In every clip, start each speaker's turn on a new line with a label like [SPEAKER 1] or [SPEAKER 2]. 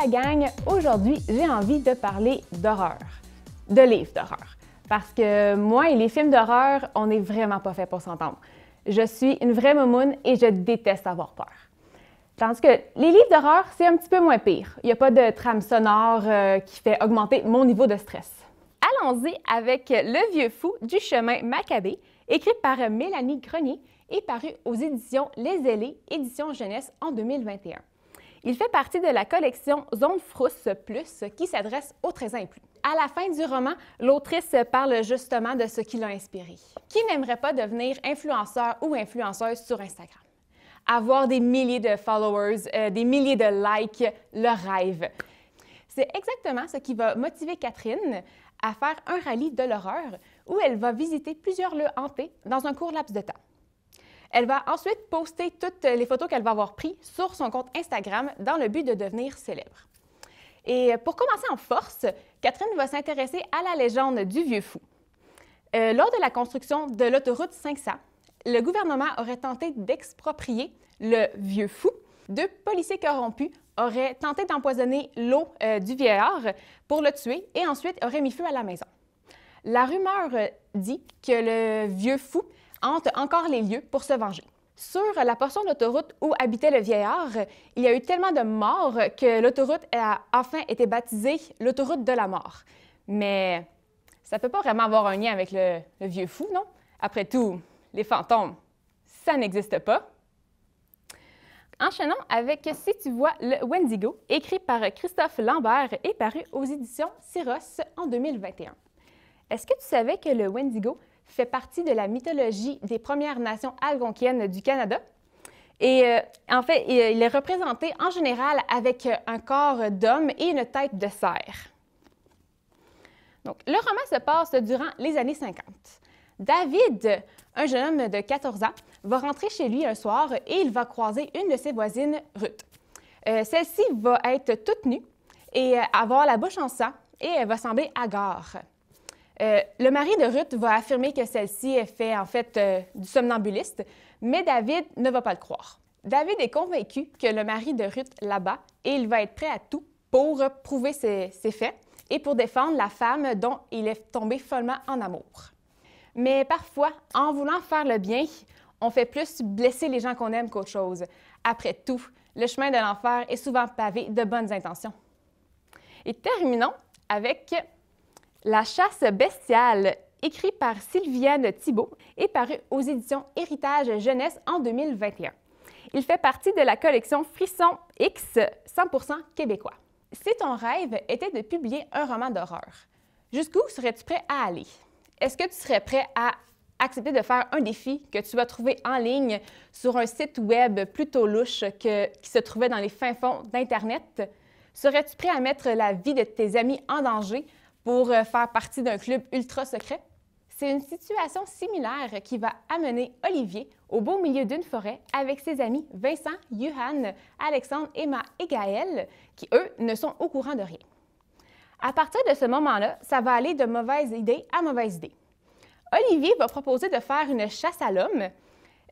[SPEAKER 1] la gang, aujourd'hui j'ai envie de parler d'horreur, de livres d'horreur. Parce que moi et les films d'horreur, on n'est vraiment pas fait pour s'entendre. Je suis une vraie momoune et je déteste avoir peur. Tandis que les livres d'horreur, c'est un petit peu moins pire. Il n'y a pas de trame sonore euh, qui fait augmenter mon niveau de stress. Allons-y avec Le vieux fou du chemin Maccabée, écrit par Mélanie Grenier et paru aux éditions Les Ailés, édition jeunesse en 2021. Il fait partie de la collection Zone Frousse Plus qui s'adresse aux 13 ans et plus. À la fin du roman, l'autrice parle justement de ce qui l'a inspiré. Qui n'aimerait pas devenir influenceur ou influenceuse sur Instagram? Avoir des milliers de followers, euh, des milliers de likes, le rêve. C'est exactement ce qui va motiver Catherine à faire un rallye de l'horreur où elle va visiter plusieurs lieux hantés dans un court laps de temps. Elle va ensuite poster toutes euh, les photos qu'elle va avoir prises sur son compte Instagram dans le but de devenir célèbre. Et pour commencer en force, Catherine va s'intéresser à la légende du vieux fou. Euh, lors de la construction de l'autoroute 500, le gouvernement aurait tenté d'exproprier le vieux fou. Deux policiers corrompus auraient tenté d'empoisonner l'eau euh, du vieillard pour le tuer et ensuite auraient mis feu à la maison. La rumeur dit que le vieux fou hante encore les lieux pour se venger. Sur la portion d'autoroute où habitait le vieillard, il y a eu tellement de morts que l'autoroute a enfin été baptisée l'autoroute de la mort. Mais ça peut pas vraiment avoir un lien avec le, vieux fou, non? Après tout, les fantômes, ça n'existe pas. Enchaînons avec Si tu vois le Wendigo, écrit par Christophe Lambert et paru aux éditions Cyros en 2021. Est-ce que tu savais que le Wendigo fait partie de la mythologie des Premières Nations algonquiennes du Canada. Et euh, en fait, il est représenté en général avec un corps d'homme et une tête de cerf. Donc, le roman se passe durant les années 50. David, un jeune homme de 14 ans, va rentrer chez lui un soir et il va croiser une de ses voisines, Ruth. Euh, celle-ci va être toute nue et euh, avoir la bouche en sang et elle va sembler agarre. Euh, le mari de Ruth va affirmer que celle-ci est fait en fait euh, du somnambuliste, mais David ne va pas le croire. David est convaincu que le mari de Ruth là-bas et il va être prêt à tout pour prouver ses, ses faits et pour défendre la femme dont il est tombé follement en amour. Mais parfois, en voulant faire le bien, on fait plus blesser les gens qu'on aime qu'autre chose. Après tout, le chemin de l'enfer est souvent pavé de bonnes intentions. Et terminons avec la chasse bestiale, écrit par Sylviane Thibault, est paru aux éditions Héritage Jeunesse en 2021. Il fait partie de la collection Frisson X 100% québécois. Si ton rêve était de publier un roman d'horreur, jusqu'où serais-tu prêt à aller? Est-ce que tu serais prêt à accepter de faire un défi que tu vas trouver en ligne sur un site web plutôt louche qui se trouvait dans les fins fonds d'Internet? Serais-tu prêt à mettre la vie de tes amis en danger pour euh, faire partie d'un club ultra secret? C'est une situation similaire qui va amener Olivier au beau milieu d'une forêt avec ses amis Vincent, Johan, Alexandre, Emma et Gaël, qui, eux, ne sont au courant de rien. À partir de ce moment-là, ça va aller de mauvaise idée à mauvaise idée. Olivier va proposer de faire une chasse à l'homme.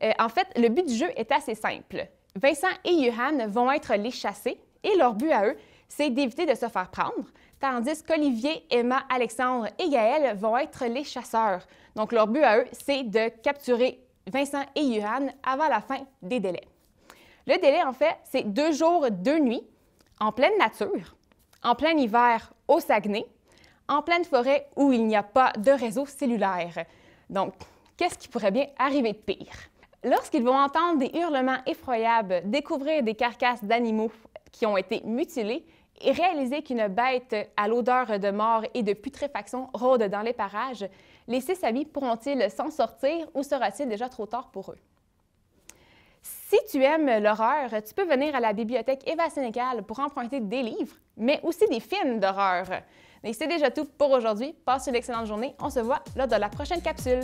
[SPEAKER 1] Euh, en fait, le but du jeu est assez simple. Vincent et Johan vont être les chassés et leur but à eux, c'est d'éviter de se faire prendre, tandis qu'Olivier, Emma, Alexandre et Gaël vont être les chasseurs. Donc, leur but à eux, c'est de capturer Vincent et Yuan avant la fin des délais. Le délai, en fait, c'est deux jours, deux nuits, en pleine nature, en plein hiver au Saguenay, en pleine forêt où il n'y a pas de réseau cellulaire. Donc, qu'est-ce qui pourrait bien arriver de pire? Lorsqu'ils vont entendre des hurlements effroyables, découvrir des carcasses d'animaux qui ont été mutilés, et réaliser qu'une bête à l'odeur de mort et de putréfaction rôde dans les parages, les six amis pourront-ils s'en sortir ou sera-t-il déjà trop tard pour eux? Si tu aimes l'horreur, tu peux venir à la bibliothèque Eva Sénégal pour emprunter des livres, mais aussi des films d'horreur. Mais c'est déjà tout pour aujourd'hui. Passe une excellente journée. On se voit lors de la prochaine capsule.